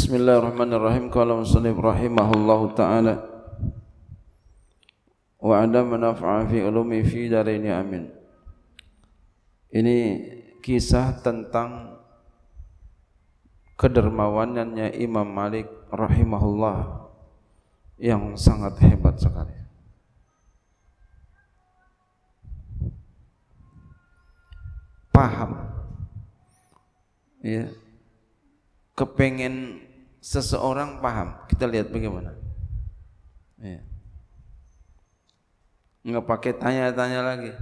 Bismillahirrahmanirrahim. Qala Muslim rahimahullahu taala wa ada manafa'a fi ulumi fi daraini amin. Ini kisah tentang kedermawanannya Imam Malik rahimahullah yang sangat hebat sekali. Paham. Ya. Kepengen seseorang paham. Kita lihat bagaimana. Ya. Nggak pakai tanya-tanya lagi.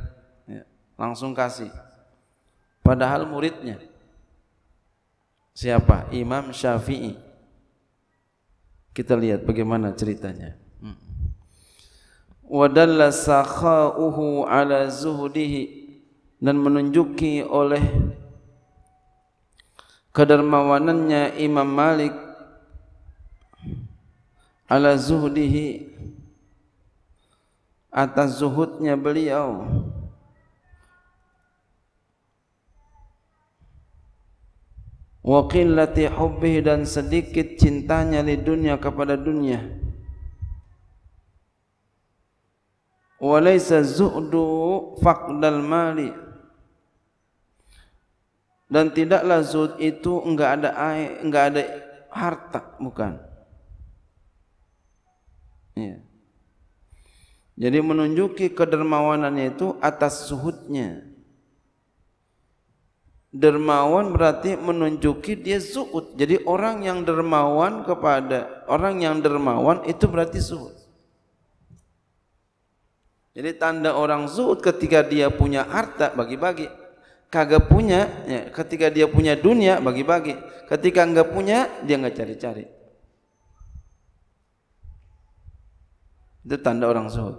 Ya. Langsung kasih. Padahal muridnya siapa? Imam Syafi'i. Kita lihat bagaimana ceritanya. Hmm. Wadalla sakha'uhu ala zuhdihi dan menunjuki oleh kedermawanannya Imam Malik ala zuhdihi atas zuhudnya beliau wa qillati hubbihi dan sedikit cintanya di dunia kepada dunia wa laysa zuhdu faqdal mali dan tidaklah zuhud itu enggak ada enggak ada harta bukan Ya. Jadi menunjuki kedermawanannya itu atas suhudnya. Dermawan berarti menunjuki dia suhud. Jadi orang yang dermawan kepada orang yang dermawan itu berarti suhud. Jadi tanda orang suhud ketika dia punya harta bagi-bagi. Kagak punya, ya, ketika dia punya dunia bagi-bagi. Ketika enggak punya dia enggak cari-cari. Itu tanda orang zuhud.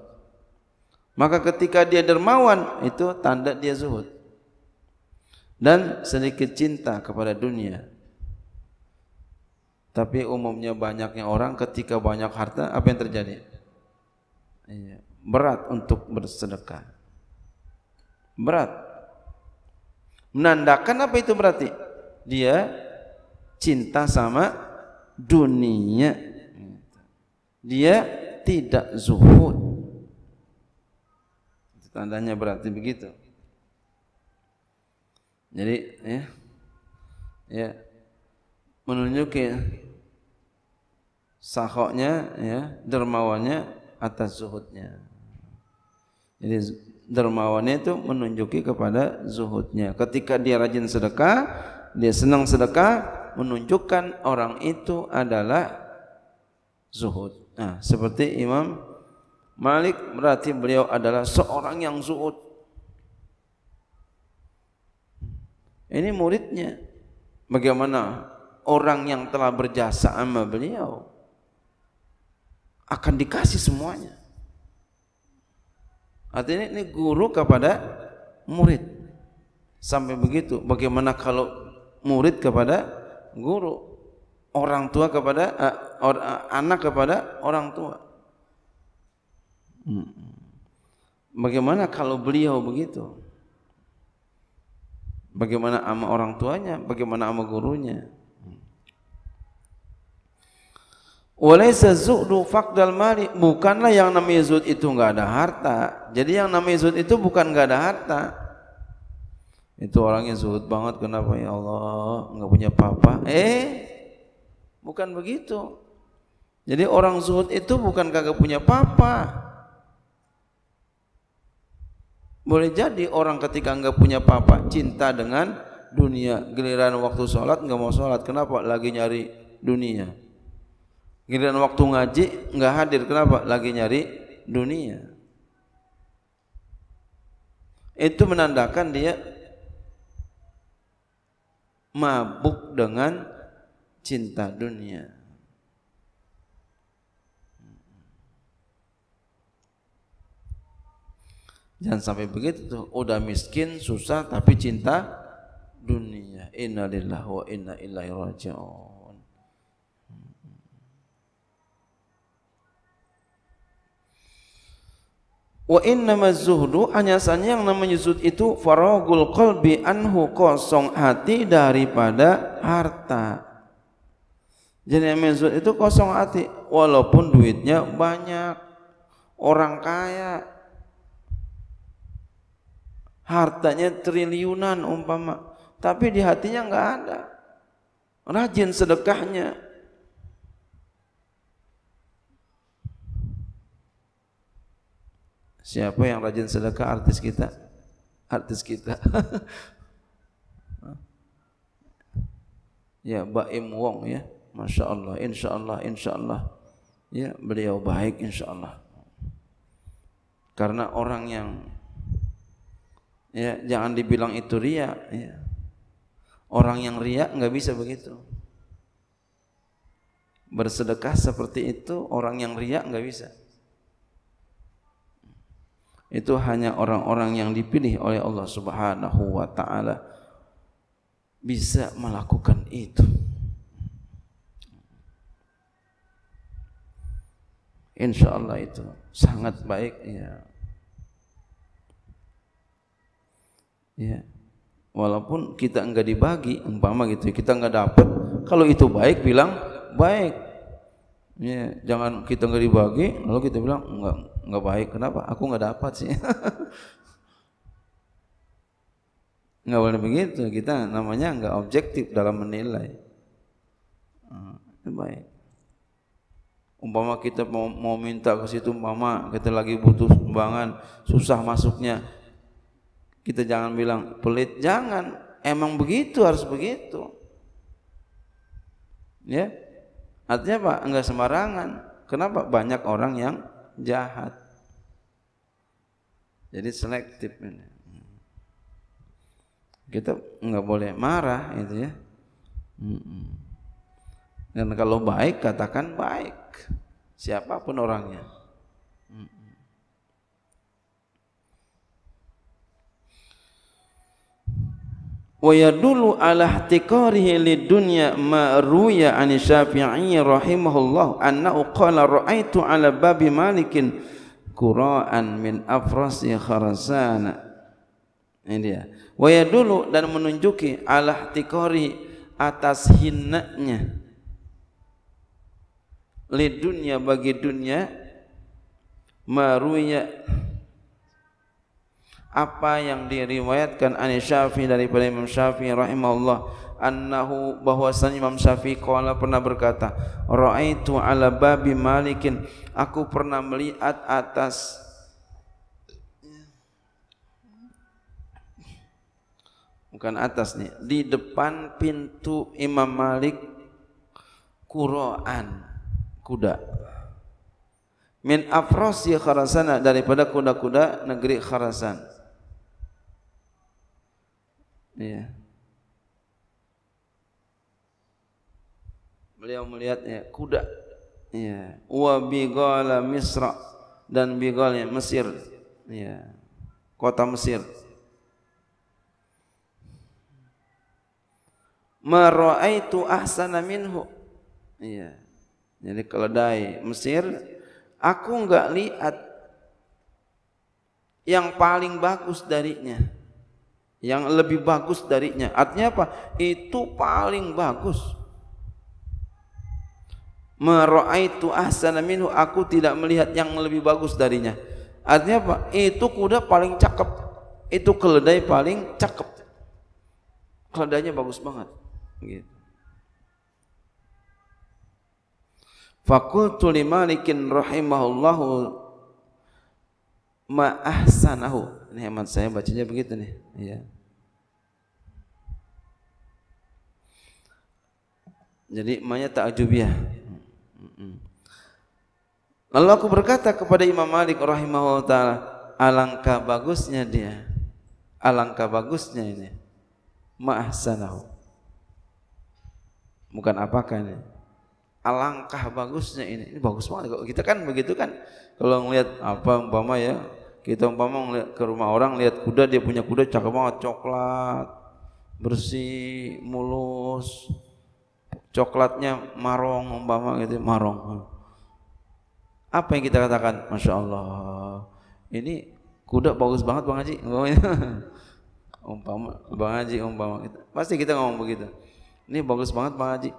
Maka ketika dia dermawan, itu tanda dia zuhud. Dan sedikit cinta kepada dunia. Tapi umumnya banyaknya orang ketika banyak harta, apa yang terjadi? Iya, berat untuk bersedekah. Berat. Menandakan apa itu berarti? Dia cinta sama dunia. Dia tidak zuhud. tandanya berarti begitu. Jadi ya, ya menunjuki sahoknya ya dermawannya atas zuhudnya. Jadi dermawannya itu menunjuki kepada zuhudnya. Ketika dia rajin sedekah, dia senang sedekah, menunjukkan orang itu adalah zuhud. Nah, seperti Imam Malik berarti beliau adalah seorang yang zuhud. Ini muridnya. Bagaimana orang yang telah berjasa sama beliau akan dikasih semuanya. Artinya ini guru kepada murid. Sampai begitu. Bagaimana kalau murid kepada guru? orang tua kepada uh, or, uh, anak kepada orang tua. Hmm. Bagaimana kalau beliau begitu? Bagaimana ama orang tuanya? Bagaimana ama gurunya? Oleh zuhdu faqdal mali bukanlah yang namanya zuhud itu enggak ada harta. Jadi yang namanya zuhud itu bukan enggak ada harta. Itu orangnya zuhud banget kenapa ya Allah enggak punya papa. Eh Bukan begitu. Jadi orang zuhud itu bukan kagak punya papa. Boleh jadi orang ketika enggak punya papa cinta dengan dunia. Giliran waktu sholat enggak mau sholat. Kenapa? Lagi nyari dunia. Giliran waktu ngaji enggak hadir. Kenapa? Lagi nyari dunia. Itu menandakan dia mabuk dengan cinta dunia. Jangan sampai begitu tuh. Udah miskin, susah tapi cinta dunia. Innalillahi wa inna ilaihi raji'un. Wa inna zuhdu hanya saja yang namanya zuhud itu faragul qalbi anhu kosong hati daripada harta. Jadi Amizul itu kosong hati walaupun duitnya banyak, orang kaya, hartanya triliunan umpama, tapi di hatinya nggak ada. Rajin sedekahnya, Siapa yang rajin sedekah artis kita? Artis kita. ya Baim Wong ya. Masya Allah, insya Allah, insya Allah. Ya, beliau baik insya Allah. Karena orang yang ya jangan dibilang itu ria. Ya. Orang yang ria nggak bisa begitu. Bersedekah seperti itu orang yang ria nggak bisa. Itu hanya orang-orang yang dipilih oleh Allah Subhanahu wa taala bisa melakukan itu. Insya Allah itu sangat baik ya. Ya. Walaupun kita enggak dibagi umpama gitu, ya, kita enggak dapat. Kalau itu baik bilang baik. Ya, jangan kita enggak dibagi lalu kita bilang enggak enggak baik. Kenapa? Aku enggak dapat sih. Enggak boleh begitu. Kita namanya enggak objektif dalam menilai. Hmm, baik umpama kita mau, mau minta ke situ umpama kita lagi butuh sumbangan susah masuknya kita jangan bilang pelit jangan emang begitu harus begitu ya artinya pak enggak sembarangan kenapa banyak orang yang jahat jadi selektif ini kita enggak boleh marah itu ya dan kalau baik katakan baik hak siapapun orangnya. Wa yadullu ala ihtikarihi lidunya ma ruya an Syafi'i rahimahullah annahu qala ra'aitu ala babi Malikin qura'an min afrasi Kharasan. Ini dia. Wa yadullu dan menunjuki ala ihtikari atas hinaknya lidunya bagi dunia maruya apa yang diriwayatkan an Syafi'i daripada Imam Syafi'i rahimahullah annahu bahwasanya Imam Syafi'i qala pernah berkata raaitu ala babi malikin aku pernah melihat atas bukan atas nih di depan pintu Imam Malik Quran kuda. Min afrosi kharasana daripada kuda-kuda negeri kharasan. Iya. Ya. Beliau melihatnya kuda. Ya. Wa bigala Misra dan bigalnya Mesir. Ya. Kota Mesir. Maraitu ahsana minhu. Iya. Jadi keledai Mesir, aku enggak lihat yang paling bagus darinya. Yang lebih bagus darinya. Artinya apa? Itu paling bagus. Meraitu ahsana minhu, aku tidak melihat yang lebih bagus darinya. Artinya apa? Itu kuda paling cakep. Itu keledai paling cakep. Keledainya bagus banget. Gitu. Fakultu li Malikin rahimahullahu ma ahsanahu. Ini hemat saya bacanya begitu nih. Ya. Jadi emaknya takjubiah. Lalu aku berkata kepada Imam Malik rahimahullah taala, alangkah bagusnya dia. Alangkah bagusnya ini. Ma'ahsanahu. Bukan apakah ini? alangkah bagusnya ini. Ini bagus banget. kok. Kita kan begitu kan kalau ngelihat apa umpama ya, kita umpama ngelihat ke rumah orang lihat kuda dia punya kuda cakep banget coklat, bersih, mulus. Coklatnya marong umpama gitu, marong. Apa yang kita katakan? Masya Allah. Ini kuda bagus banget Bang Haji. umpama Bang Haji umpama. Pasti kita ngomong begitu. Ini bagus banget Bang Haji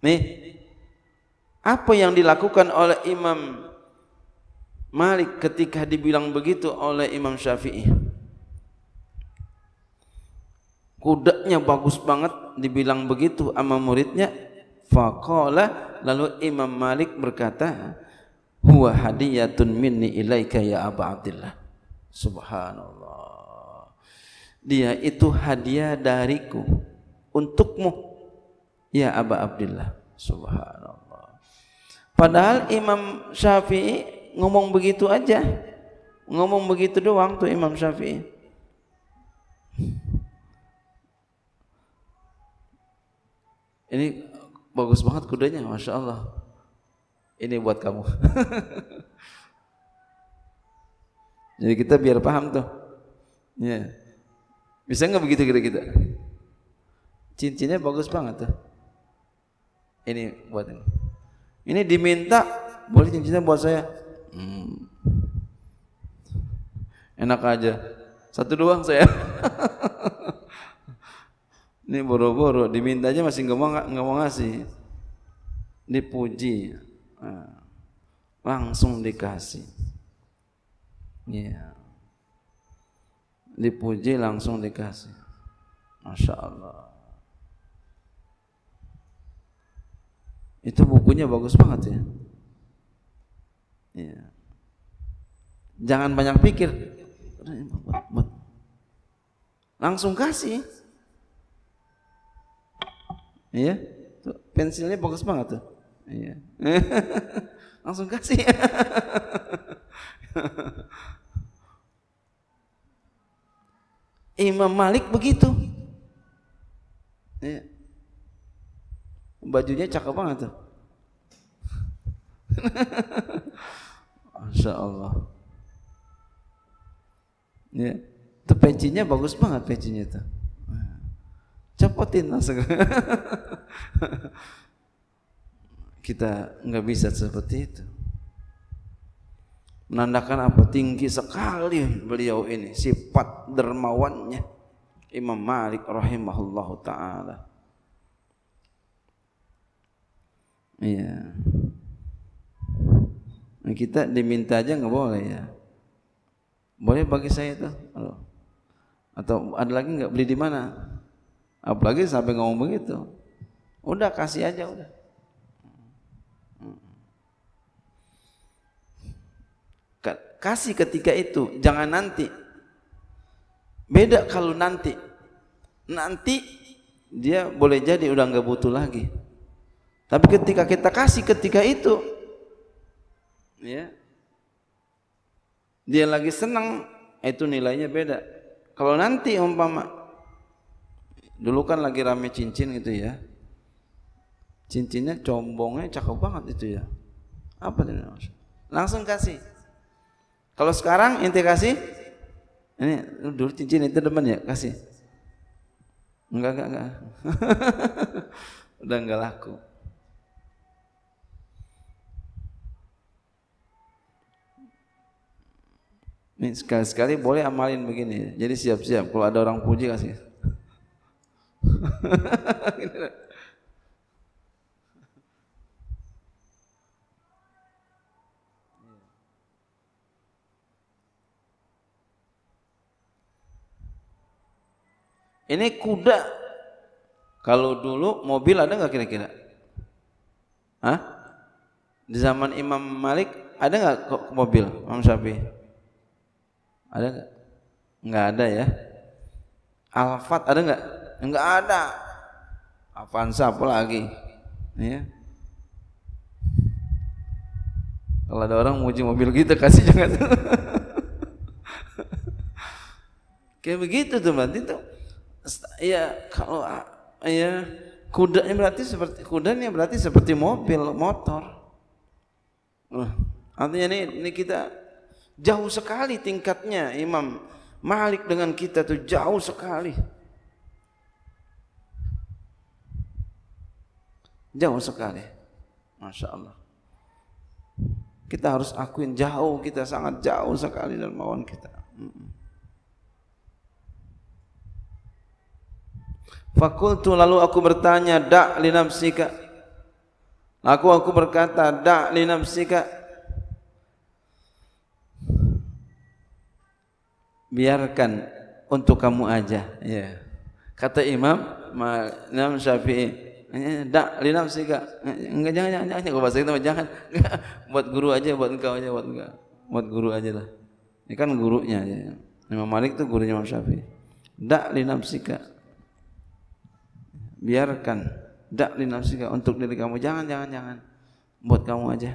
Nih, apa yang dilakukan oleh Imam Malik ketika dibilang begitu oleh Imam Syafi'i? Kudanya bagus banget dibilang begitu sama muridnya. Faqala lalu Imam Malik berkata, "Huwa hadiyatun minni ilaika ya Aba Abdillah." Subhanallah. Dia itu hadiah dariku untukmu Ya Aba Abdullah. Subhanallah. Padahal Imam Syafi'i ngomong begitu aja. Ngomong begitu doang tuh Imam Syafi'i. Ini bagus banget kudanya, Masya Allah. Ini buat kamu. Jadi kita biar paham tuh. Ya. Bisa nggak begitu kira-kira? Cincinnya bagus banget tuh. Ini buat ini. Ini diminta boleh cincinnya buat saya. Hmm. Enak aja. Satu doang saya. ini boro-boro diminta aja masih nggak mau nggak mau ngasih. Dipuji. Nah, langsung dikasih. Iya. Yeah. Dipuji langsung dikasih. Masya Allah. Itu bukunya bagus banget ya. ya. Jangan banyak pikir. Langsung kasih. Iya. Tuh, pensilnya bagus banget tuh. Iya. Langsung kasih. Imam Malik begitu. Iya. Bajunya cakep banget tuh. Masya Allah. Ya, itu pecinya bagus banget pecinya itu. Copotin langsung. Kita nggak bisa seperti itu. Menandakan apa tinggi sekali beliau ini sifat dermawannya Imam Malik rahimahullahu taala. Iya. Nah, kita diminta aja nggak boleh ya. Boleh bagi saya itu? Atau ada lagi nggak beli di mana? Apalagi sampai ngomong begitu. Udah kasih aja udah. Kasih ketika itu, jangan nanti. Beda kalau nanti. Nanti dia boleh jadi udah nggak butuh lagi. Tapi ketika kita kasih ketika itu, ya, dia lagi senang, itu nilainya beda. Kalau nanti umpama, dulu kan lagi rame cincin gitu ya, cincinnya combongnya cakep banget itu ya. Apa itu? Langsung kasih. Kalau sekarang inti kasih, ini dulu cincin itu teman ya kasih. Enggak, enggak, enggak. Udah enggak laku. Ini sekali-sekali boleh amalin begini. Jadi siap-siap kalau ada orang puji kasih. Ini kuda. Kalau dulu mobil ada nggak kira-kira? Hah? Di zaman Imam Malik ada nggak mobil Imam Syafi'i? Ada nggak? Nggak ada ya. Alfat ada nggak? Nggak ada. Avanza apa lagi? Ya. Kalau ada orang muji mobil kita gitu, kasih jangan. Kayak begitu tuh berarti tuh ya kalau ya kudanya berarti seperti kudanya berarti seperti mobil motor. Uh, artinya ini, ini kita Jauh sekali tingkatnya Imam Malik dengan kita tuh jauh sekali. Jauh sekali. Masya Allah. Kita harus akuin jauh, kita sangat jauh sekali dalam mawon kita. Fakultu lalu aku bertanya, dak linam Laku aku berkata, dak linafsika biarkan untuk kamu aja ya kata Imam Imam Syafi'i eh, dak sih kak, enggak jangan jangan jangan Kau bahasa kita jangan buat guru aja buat engkau aja buat enggak buat guru aja lah ini kan gurunya Ya. Imam Malik itu gurunya Imam Syafi'i dak sih kak, biarkan dak sih kak, untuk diri kamu jangan jangan jangan buat kamu aja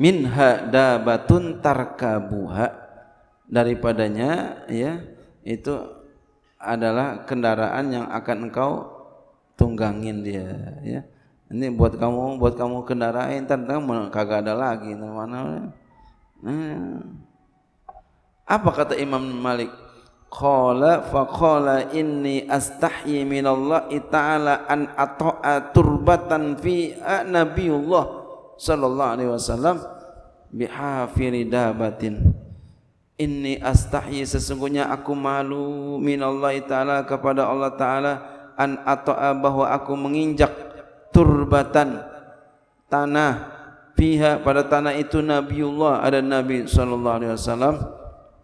minha dabatun tarkabuha daripadanya ya itu adalah kendaraan yang akan engkau tunggangin dia ya ini buat kamu buat kamu kendarain tentang kagak ada lagi mana ya. hmm. apa kata Imam Malik qala qala inni astahyi minallahi ta'ala an ata'a turbatan fi nabiullah sallallahu alaihi wasallam bihafiri dabatin inni astahyi sesungguhnya aku malu min taala kepada Allah taala an ata'a bahwa aku menginjak turbatan tanah fiha pada tanah itu Nabiullah ada Nabi sallallahu alaihi wasallam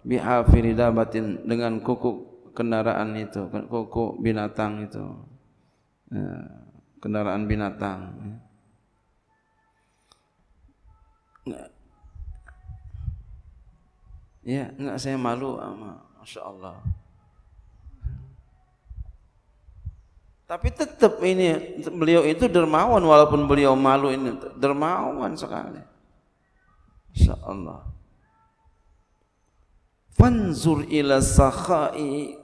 bihafiri dabatin dengan kuku kendaraan itu kuku binatang itu ya, kendaraan binatang ya enggak ya enggak saya malu sama masya Allah tapi tetap ini beliau itu dermawan walaupun beliau malu ini dermawan sekali masya Allah Fanzur ila sakhai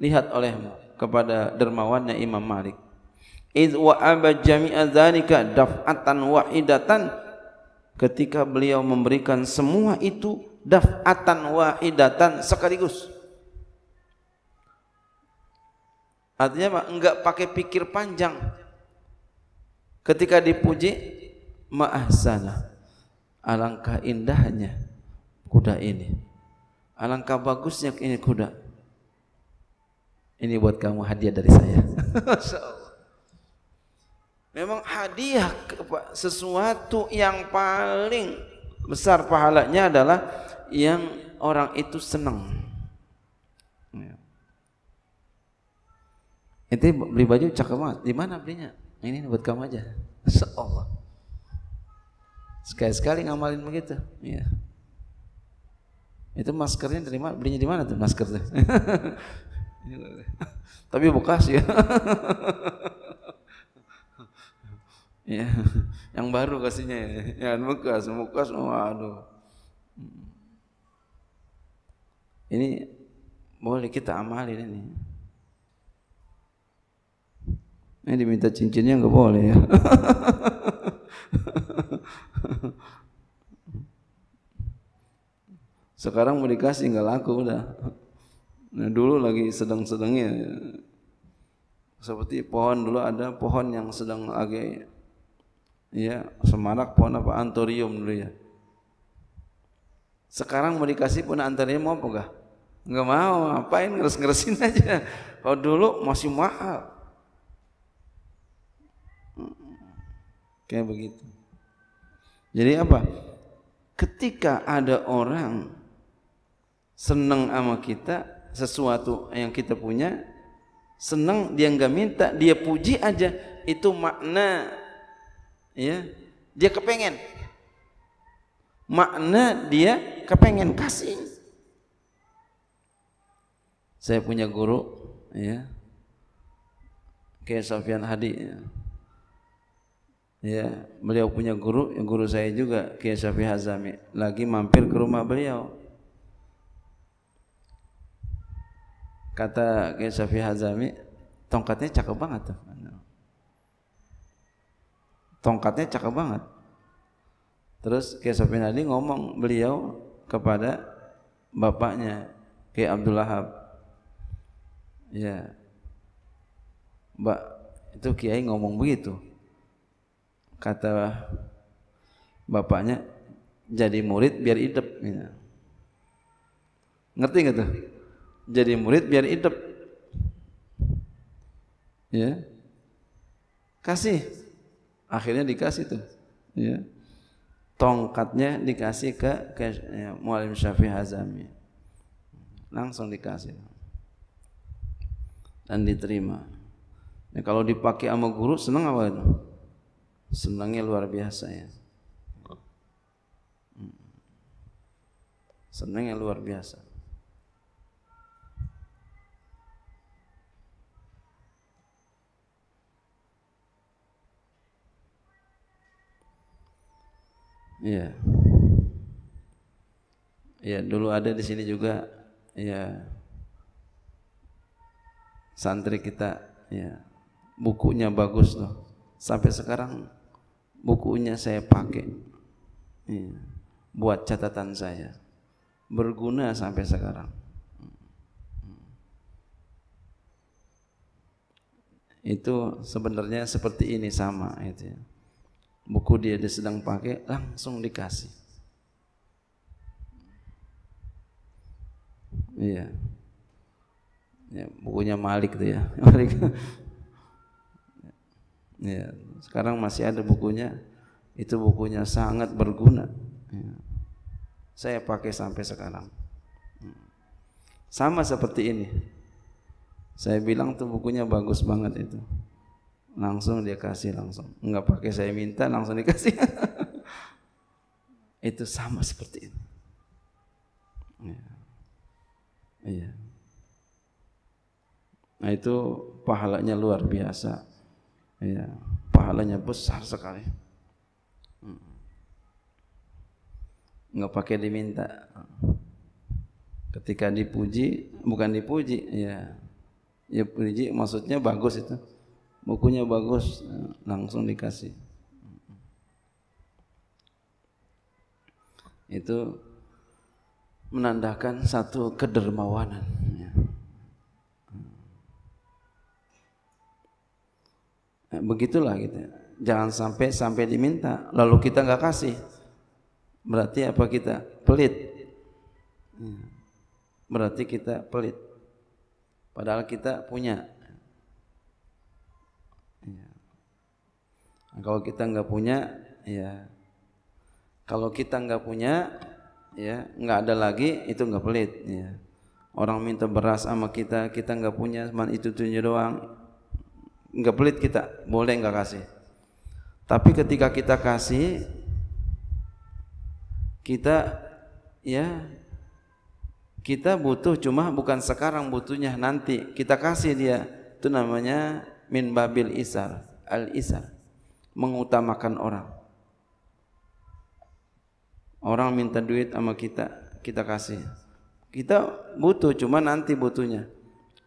Lihat olehmu kepada dermawannya Imam Malik Iz wa'aba jami'a dhalika daf'atan wahidatan ketika beliau memberikan semua itu daf'atan wahidatan sekaligus artinya enggak pakai pikir panjang ketika dipuji ma'ahsana alangkah indahnya kuda ini alangkah bagusnya ini kuda ini buat kamu hadiah dari saya Masya Allah Memang hadiah sesuatu yang paling besar pahalanya adalah yang orang itu senang. Itu ya. beli baju cakep banget. Di mana belinya? Ini buat kamu aja. Seolah. Allah. Sekali-sekali ngamalin begitu. Ya. Itu maskernya terima, Belinya di mana tuh masker tuh? Tapi bekas ya. ya, yang baru kasihnya ya, ya yang bekas, bekas, waduh. Ini boleh kita amalin ini. Ini diminta cincinnya nggak boleh ya. Sekarang mau dikasih nggak laku udah. Nah, dulu lagi sedang-sedangnya seperti pohon dulu ada pohon yang sedang agak ya semarak pohon apa antorium dulu ya sekarang mau dikasih pun antorium mau apa enggak enggak mau ngapain ngeres-ngeresin aja kalau dulu masih mahal kayak begitu jadi apa ketika ada orang senang sama kita sesuatu yang kita punya senang dia enggak minta dia puji aja itu makna ya dia kepengen makna dia kepengen kasih saya punya guru ya kayak Sofian Hadi ya. ya beliau punya guru yang guru saya juga kayak Syafi Hazami lagi mampir ke rumah beliau kata kayak Syafi Hazami tongkatnya cakep banget tuh tongkatnya cakep banget terus Kiai Sofyan Ali ngomong beliau kepada bapaknya Kiai Abdul Lahab ya Mbak itu Kiai ngomong begitu kata bapaknya jadi murid biar hidup. ya. Gitu. ngerti nggak tuh jadi murid biar hidup. ya kasih akhirnya dikasih tuh ya tongkatnya dikasih ke, ke ya, Mualim syafi Hazami langsung dikasih dan diterima ya, kalau dipakai sama guru senang apa itu senangnya luar biasa ya hmm. senangnya luar biasa Iya. iya dulu ada di sini juga iya santri kita ya bukunya bagus loh. Sampai sekarang bukunya saya pakai. Ya, buat catatan saya. Berguna sampai sekarang. Itu sebenarnya seperti ini sama itu ya buku dia, dia sedang pakai, langsung dikasih. Iya. Ya, bukunya Malik tuh ya. Malik. ya, sekarang masih ada bukunya. Itu bukunya sangat berguna. Ya. Saya pakai sampai sekarang. Sama seperti ini. Saya bilang tuh bukunya bagus banget itu langsung dia kasih langsung Enggak pakai saya minta langsung dikasih itu sama seperti itu ya. Iya. nah itu pahalanya luar biasa ya pahalanya besar sekali hmm. nggak pakai diminta ketika dipuji bukan dipuji ya ya puji maksudnya bagus itu bukunya bagus langsung dikasih itu menandakan satu kedermawanan ya. nah, begitulah gitu ya. jangan sampai sampai diminta lalu kita nggak kasih berarti apa kita pelit ya. berarti kita pelit padahal kita punya Kalau kita nggak punya, ya kalau kita nggak punya, ya nggak ada lagi itu nggak pelit. Ya. Orang minta beras sama kita, kita nggak punya, cuma itu tuhnya doang, nggak pelit kita, boleh nggak kasih. Tapi ketika kita kasih, kita ya kita butuh cuma bukan sekarang butuhnya nanti kita kasih dia itu namanya min babil isar al isar mengutamakan orang. Orang minta duit sama kita, kita kasih. Kita butuh, cuma nanti butuhnya.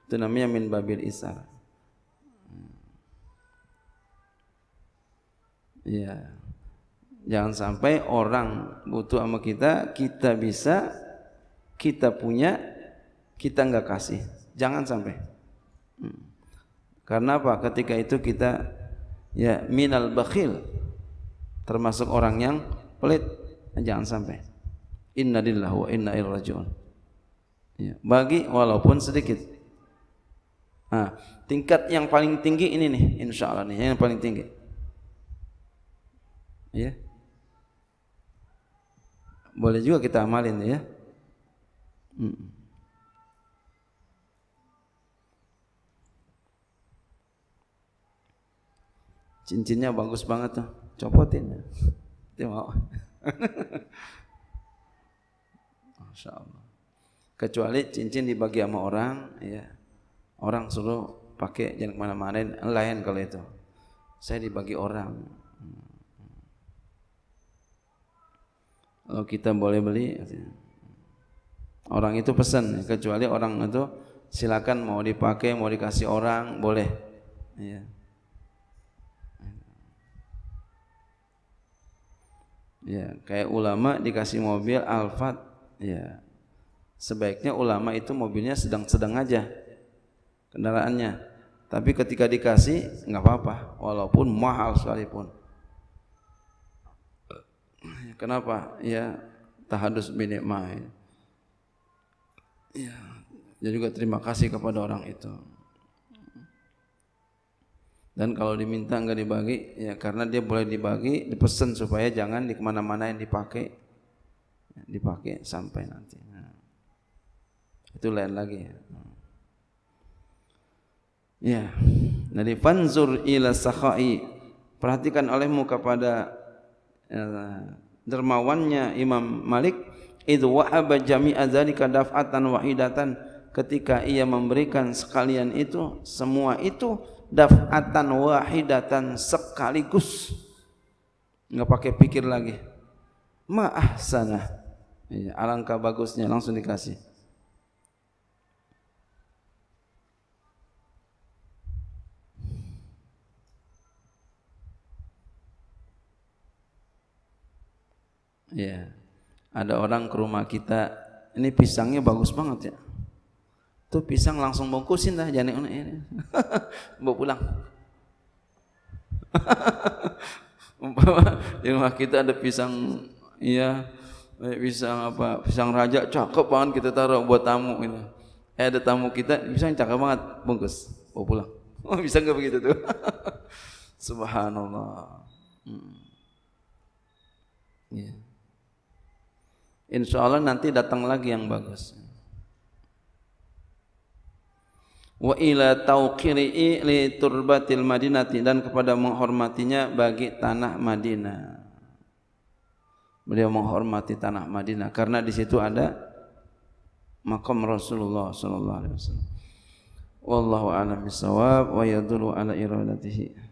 Itu namanya min babil isar. Ya. Jangan sampai orang butuh sama kita, kita bisa, kita punya, kita enggak kasih. Jangan sampai. Hmm. Karena apa? Ketika itu kita ya minal bakhil termasuk orang yang pelit nah, jangan sampai inna lillahi wa inna ilaihi rajiun ya, bagi walaupun sedikit nah, tingkat yang paling tinggi ini nih insyaallah nih yang paling tinggi ya boleh juga kita amalin ya hmm. Cincinnya bagus banget tuh. Copotin. Dia mau. Masya Allah. Kecuali cincin dibagi sama orang, ya orang suruh pakai jangan kemana-mana, lain kalau itu. Saya dibagi orang. Kalau kita boleh beli, orang itu pesan. Kecuali orang itu silakan mau dipakai, mau dikasih orang, boleh. Ya. Ya, kayak ulama dikasih mobil Alphard, ya. Sebaiknya ulama itu mobilnya sedang-sedang aja kendaraannya. Tapi ketika dikasih nggak apa-apa, walaupun mahal sekalipun. Kenapa? Ya tahadus binikmah. Ya, dan ya juga terima kasih kepada orang itu dan kalau diminta nggak dibagi ya karena dia boleh dibagi dipesan supaya jangan di kemana-mana yang dipakai ya, dipakai sampai nanti nah, itu lain lagi ya ya dari fanzur ila sakhai perhatikan olehmu kepada ya, dermawannya Imam Malik itu wahaba jami'a dzalika daf'atan wahidatan ketika ia memberikan sekalian itu semua itu daf'atan wahidatan sekaligus nggak pakai pikir lagi ma'ahsana sana iya, alangkah bagusnya langsung dikasih ya ada orang ke rumah kita ini pisangnya bagus banget ya Tuh pisang langsung bungkusin dah jane ini. Bawa pulang. Umpama di rumah kita ada pisang iya pisang apa pisang raja cakep banget kita taruh buat tamu ini gitu. Eh ada tamu kita pisang cakep banget bungkus bawa pulang. Oh, bisa nggak begitu tuh? Subhanallah. Hmm. Yeah. Insya Allah nanti datang lagi yang bagus. wa ila tauqiri'i li turbatil madinati dan kepada menghormatinya bagi tanah Madinah. Beliau menghormati tanah Madinah karena di situ ada makam Rasulullah sallallahu alaihi wasallam. Wallahu a'lam bisawab wa yadullu ala iradatihi.